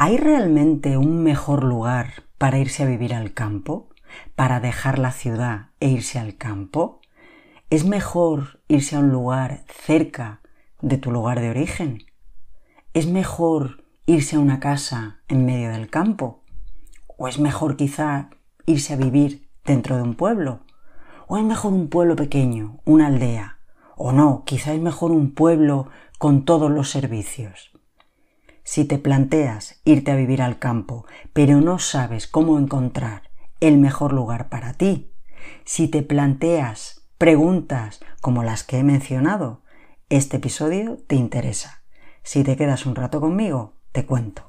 ¿Hay realmente un mejor lugar para irse a vivir al campo? ¿Para dejar la ciudad e irse al campo? ¿Es mejor irse a un lugar cerca de tu lugar de origen? ¿Es mejor irse a una casa en medio del campo? ¿O es mejor quizá irse a vivir dentro de un pueblo? ¿O es mejor un pueblo pequeño, una aldea? ¿O no? Quizá es mejor un pueblo con todos los servicios. Si te planteas irte a vivir al campo, pero no sabes cómo encontrar el mejor lugar para ti, si te planteas preguntas como las que he mencionado, este episodio te interesa. Si te quedas un rato conmigo, te cuento.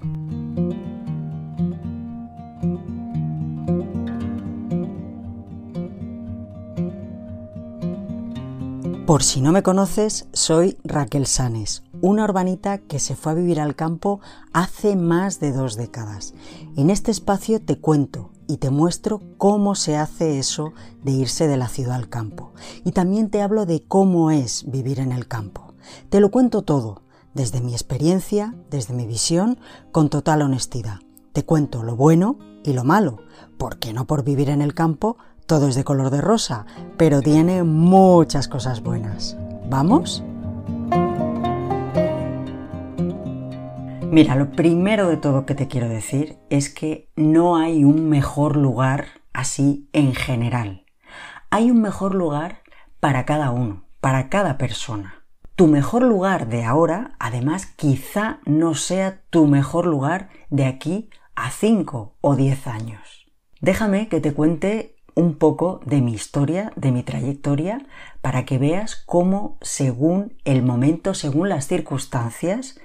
Por si no me conoces, soy Raquel Sanes, una urbanita que se fue a vivir al campo hace más de dos décadas. En este espacio te cuento y te muestro cómo se hace eso de irse de la ciudad al campo. Y también te hablo de cómo es vivir en el campo. Te lo cuento todo, desde mi experiencia, desde mi visión, con total honestidad. Te cuento lo bueno y lo malo, porque no por vivir en el campo todo es de color de rosa, pero tiene muchas cosas buenas. ¿Vamos? Mira, lo primero de todo que te quiero decir es que no hay un mejor lugar así en general. Hay un mejor lugar para cada uno, para cada persona. Tu mejor lugar de ahora, además, quizá no sea tu mejor lugar de aquí a 5 o 10 años. Déjame que te cuente un poco de mi historia, de mi trayectoria, para que veas cómo según el momento, según las circunstancias,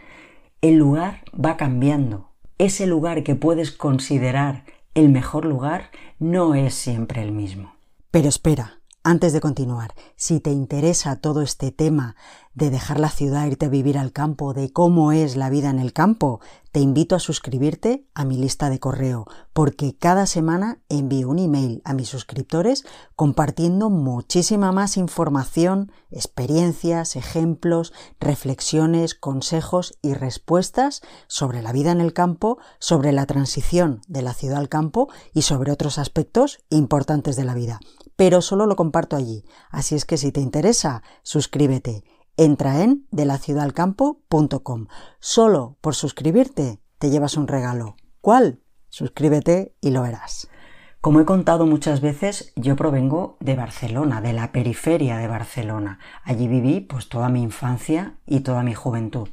el lugar va cambiando. Ese lugar que puedes considerar el mejor lugar no es siempre el mismo. Pero espera, antes de continuar, si te interesa todo este tema de dejar la ciudad, e irte a vivir al campo, de cómo es la vida en el campo, te invito a suscribirte a mi lista de correo, porque cada semana envío un email a mis suscriptores compartiendo muchísima más información, experiencias, ejemplos, reflexiones, consejos y respuestas sobre la vida en el campo, sobre la transición de la ciudad al campo y sobre otros aspectos importantes de la vida pero solo lo comparto allí. Así es que si te interesa, suscríbete. Entra en delaciudadalcampo.com. Solo por suscribirte te llevas un regalo. ¿Cuál? Suscríbete y lo verás. Como he contado muchas veces, yo provengo de Barcelona, de la periferia de Barcelona. Allí viví pues toda mi infancia y toda mi juventud.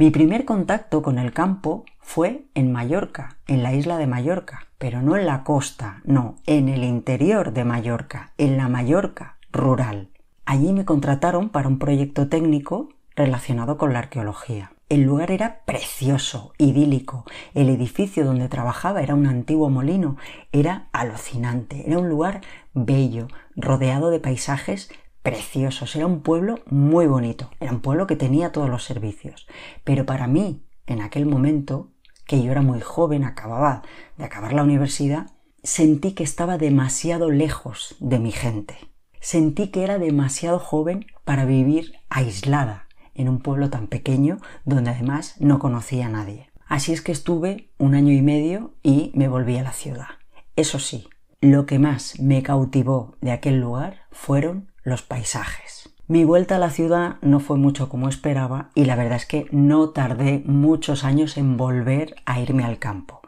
Mi primer contacto con el campo fue en Mallorca, en la isla de Mallorca, pero no en la costa, no, en el interior de Mallorca, en la Mallorca rural. Allí me contrataron para un proyecto técnico relacionado con la arqueología. El lugar era precioso, idílico. El edificio donde trabajaba era un antiguo molino. Era alucinante. Era un lugar bello, rodeado de paisajes preciosos, era un pueblo muy bonito, era un pueblo que tenía todos los servicios. Pero para mí, en aquel momento, que yo era muy joven, acababa de acabar la universidad, sentí que estaba demasiado lejos de mi gente. Sentí que era demasiado joven para vivir aislada en un pueblo tan pequeño donde además no conocía a nadie. Así es que estuve un año y medio y me volví a la ciudad. Eso sí, lo que más me cautivó de aquel lugar fueron los paisajes. Mi vuelta a la ciudad no fue mucho como esperaba y la verdad es que no tardé muchos años en volver a irme al campo.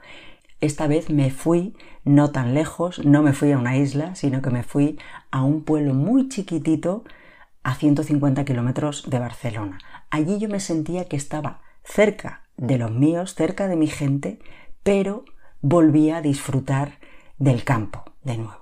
Esta vez me fui no tan lejos, no me fui a una isla, sino que me fui a un pueblo muy chiquitito a 150 kilómetros de Barcelona. Allí yo me sentía que estaba cerca de los míos, cerca de mi gente, pero volvía a disfrutar del campo de nuevo.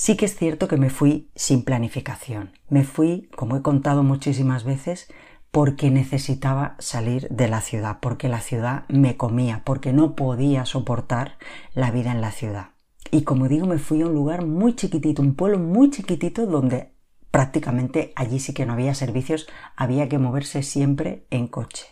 Sí que es cierto que me fui sin planificación. Me fui, como he contado muchísimas veces, porque necesitaba salir de la ciudad, porque la ciudad me comía, porque no podía soportar la vida en la ciudad. Y como digo, me fui a un lugar muy chiquitito, un pueblo muy chiquitito donde prácticamente allí sí que no había servicios, había que moverse siempre en coche.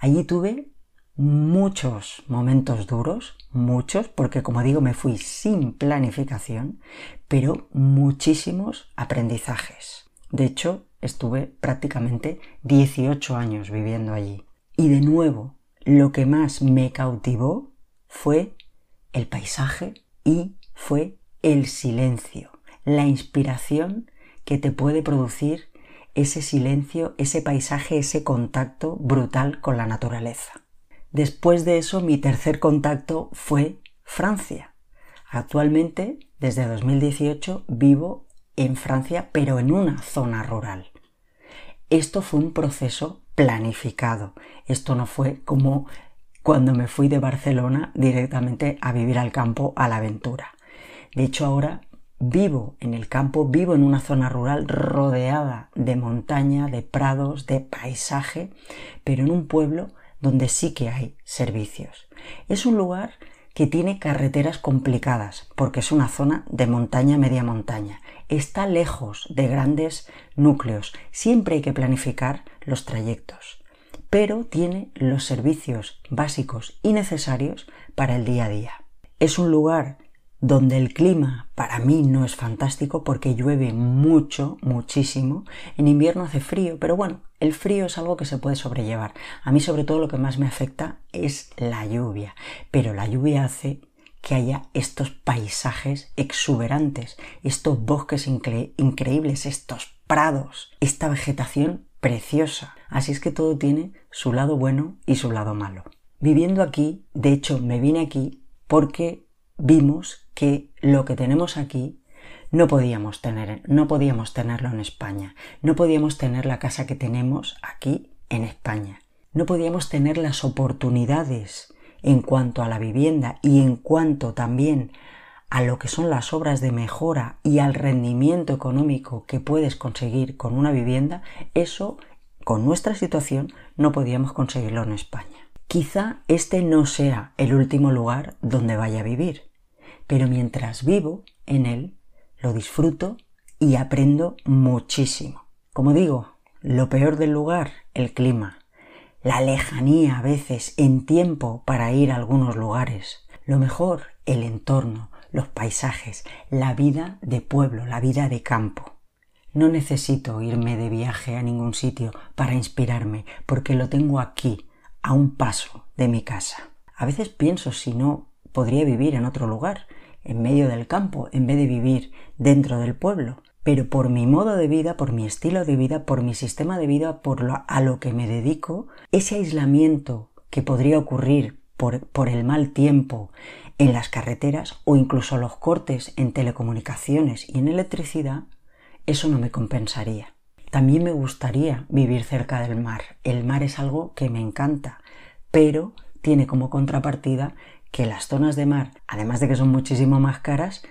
Allí tuve muchos momentos duros, muchos, porque como digo, me fui sin planificación, pero muchísimos aprendizajes. De hecho, estuve prácticamente 18 años viviendo allí. Y de nuevo, lo que más me cautivó fue el paisaje y fue el silencio, la inspiración que te puede producir ese silencio, ese paisaje, ese contacto brutal con la naturaleza. Después de eso, mi tercer contacto fue Francia. Actualmente, desde 2018, vivo en Francia, pero en una zona rural. Esto fue un proceso planificado. Esto no fue como cuando me fui de Barcelona directamente a vivir al campo a la aventura. De hecho, ahora vivo en el campo, vivo en una zona rural rodeada de montaña, de prados, de paisaje, pero en un pueblo donde sí que hay servicios. Es un lugar que tiene carreteras complicadas porque es una zona de montaña media montaña. Está lejos de grandes núcleos. Siempre hay que planificar los trayectos. Pero tiene los servicios básicos y necesarios para el día a día. Es un lugar donde el clima para mí no es fantástico porque llueve mucho, muchísimo. En invierno hace frío, pero bueno, el frío es algo que se puede sobrellevar. A mí sobre todo lo que más me afecta es la lluvia, pero la lluvia hace que haya estos paisajes exuberantes, estos bosques increíbles, estos prados, esta vegetación preciosa. Así es que todo tiene su lado bueno y su lado malo. Viviendo aquí, de hecho me vine aquí porque vimos que lo que tenemos aquí no podíamos tener, no podíamos tenerlo en España, no podíamos tener la casa que tenemos aquí en España, no podíamos tener las oportunidades en cuanto a la vivienda y en cuanto también a lo que son las obras de mejora y al rendimiento económico que puedes conseguir con una vivienda, eso con nuestra situación no podíamos conseguirlo en España. Quizá este no sea el último lugar donde vaya a vivir pero mientras vivo en él, lo disfruto y aprendo muchísimo. Como digo, lo peor del lugar, el clima, la lejanía a veces en tiempo para ir a algunos lugares, lo mejor, el entorno, los paisajes, la vida de pueblo, la vida de campo. No necesito irme de viaje a ningún sitio para inspirarme, porque lo tengo aquí, a un paso de mi casa. A veces pienso si no podría vivir en otro lugar, en medio del campo en vez de vivir dentro del pueblo. Pero por mi modo de vida, por mi estilo de vida, por mi sistema de vida, por lo, a lo que me dedico, ese aislamiento que podría ocurrir por, por el mal tiempo en las carreteras o incluso los cortes en telecomunicaciones y en electricidad, eso no me compensaría. También me gustaría vivir cerca del mar. El mar es algo que me encanta, pero tiene como contrapartida que las zonas de mar, además de que son muchísimo más caras,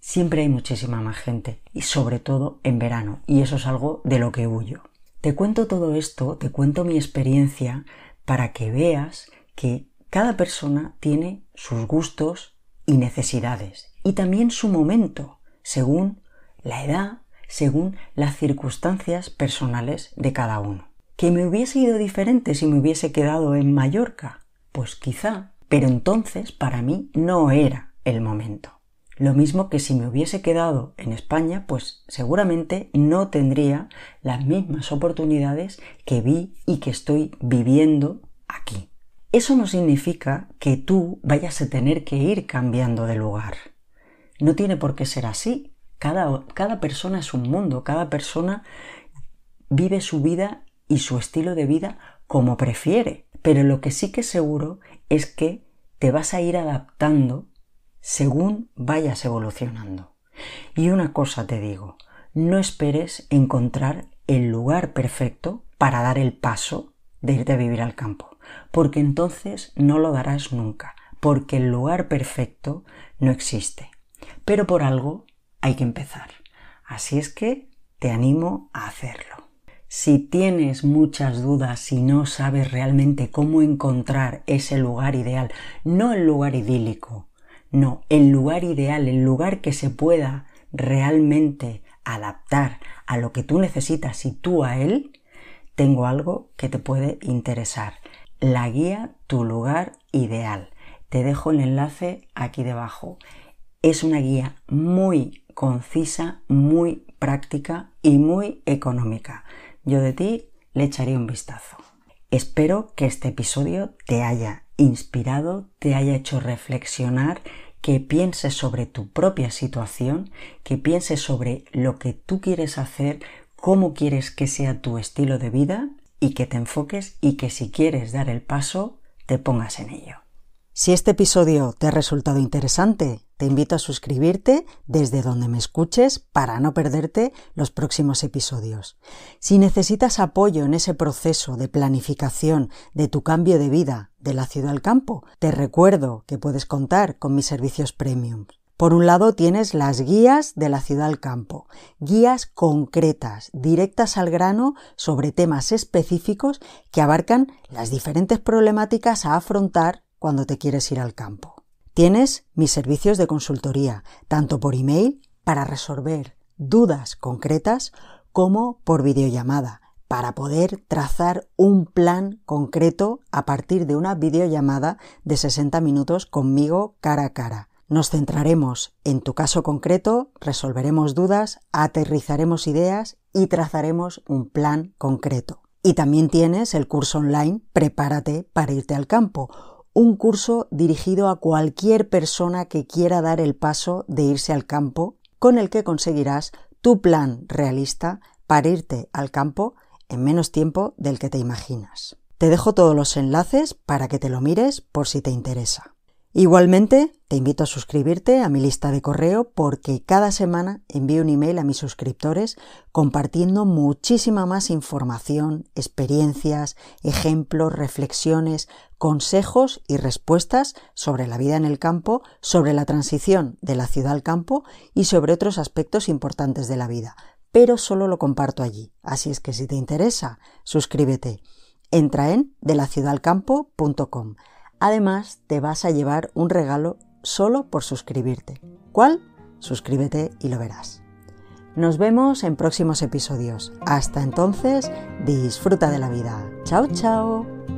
siempre hay muchísima más gente y sobre todo en verano y eso es algo de lo que huyo. Te cuento todo esto, te cuento mi experiencia para que veas que cada persona tiene sus gustos y necesidades y también su momento, según la edad, según las circunstancias personales de cada uno. ¿Que me hubiese ido diferente si me hubiese quedado en Mallorca? Pues quizá pero entonces para mí no era el momento. Lo mismo que si me hubiese quedado en España, pues seguramente no tendría las mismas oportunidades que vi y que estoy viviendo aquí. Eso no significa que tú vayas a tener que ir cambiando de lugar. No tiene por qué ser así. Cada, persona es un mundo, cada persona vive su vida y su estilo de vida como prefiere. Pero lo que sí que seguro es que te vas a ir adaptando según vayas evolucionando. Y una cosa te digo, no esperes encontrar el lugar perfecto para dar el paso de irte a vivir al campo, porque entonces no lo darás nunca, porque el lugar perfecto no existe. Pero por algo hay que empezar. Así es que te animo a hacerlo. Si tienes muchas dudas y no sabes realmente cómo encontrar ese lugar ideal, no el lugar idílico, no, el lugar ideal, el lugar que se pueda realmente adaptar a lo que tú necesitas y tú a él, tengo algo que te puede interesar. La guía Tu lugar ideal. Te dejo el enlace aquí debajo. Es una guía muy concisa, muy práctica y muy económica yo de ti le echaré un vistazo. Espero que este episodio te haya inspirado, te haya hecho reflexionar, que pienses sobre tu propia situación, que pienses sobre lo que tú quieres hacer, cómo quieres que sea tu estilo de vida y que te enfoques y que si quieres dar el paso, te pongas en ello. Si este episodio te ha resultado interesante, te invito a suscribirte desde donde me escuches para no perderte los próximos episodios. Si necesitas apoyo en ese proceso de planificación de tu cambio de vida de la ciudad al campo, te recuerdo que puedes contar con mis servicios premium. Por un lado tienes las guías de la ciudad al campo, guías concretas, directas al grano sobre temas específicos que abarcan las diferentes problemáticas a afrontar cuando te quieres ir al campo. Tienes mis servicios de consultoría, tanto por email para resolver dudas concretas como por videollamada, para poder trazar un plan concreto a partir de una videollamada de 60 minutos conmigo cara a cara. Nos centraremos en tu caso concreto, resolveremos dudas, aterrizaremos ideas y trazaremos un plan concreto. Y también tienes el curso online Prepárate para irte al campo, un curso dirigido a cualquier persona que quiera dar el paso de irse al campo, con el que conseguirás tu plan realista para irte al campo en menos tiempo del que te imaginas. Te dejo todos los enlaces para que te lo mires por si te interesa. Igualmente, te invito a suscribirte a mi lista de correo porque cada semana envío un email a mis suscriptores compartiendo muchísima más información, experiencias, ejemplos, reflexiones, consejos y respuestas sobre la vida en el campo, sobre la transición de la ciudad al campo y sobre otros aspectos importantes de la vida. Pero solo lo comparto allí. Así es que si te interesa, suscríbete. Entra en delaciudalcampo.com. Además, te vas a llevar un regalo solo por suscribirte. ¿Cuál? Suscríbete y lo verás. Nos vemos en próximos episodios. Hasta entonces, disfruta de la vida. Chao, chao.